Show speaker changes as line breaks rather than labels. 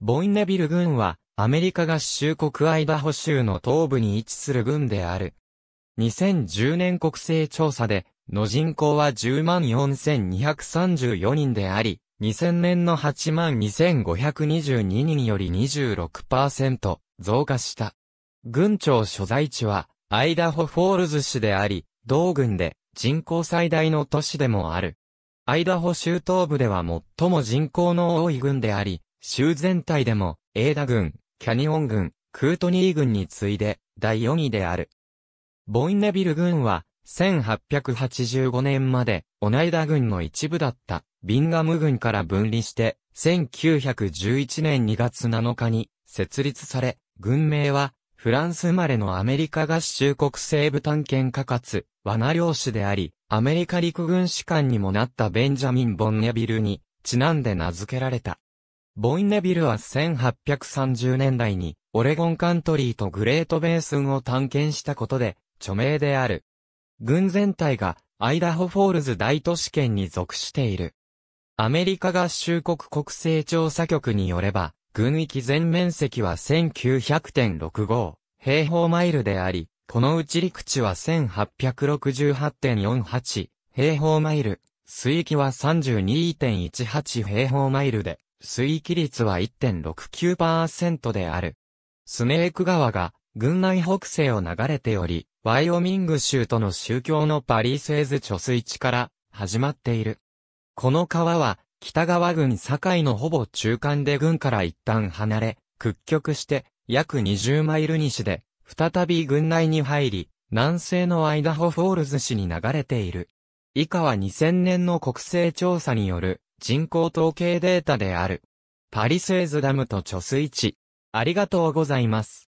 ボインネビル軍は、アメリ
カ合衆国アイダホ州の東部に位置する軍である。2010年国勢調査で、の人口は104,234人であり、2000年の82,522人より26%増加した。軍庁所在地は、アイダホフォールズ市であり、同軍で人口最大の都市でもある。アイダホ州東部では最も人口の多い軍であり、州全体でも、エーダ軍、キャニオン軍、クートニー軍に次いで、第4位である。ボインネビル軍は、1885年まで、オナイダ軍の一部だった、ビンガム軍から分離して、1911年2月7日に、設立され、軍名は、フランス生まれのアメリカ合衆国西部探検家かつ、罠領主であり、アメリカ陸軍士官にもなったベンジャミン・ボンネビルに、ちなんで名付けられた。ボインネビルは1830年代に、オレゴンカントリーとグレートベースンを探検したことで、著名である。軍全体が、アイダホフォールズ大都市圏に属している。アメリカ合衆国国勢調査局によれば、軍域全面積は1900.65平方マイルであり、このうち陸地は1868.48平方マイル、水域は32.18平方マイルで、水域率は1.69%である。スネーク川が軍内北西を流れており、ワイオミング州との宗教のパリーセーズ貯水池から始まっている。この川は北川郡境のほぼ中間で軍から一旦離れ、屈曲して約20マイル西で再び軍内に入り、南西のアイダホフォールズ市に流れている。以下は2000年の国勢調査による人口統計データである。パリセーズダムと貯水池。ありがと
うございます。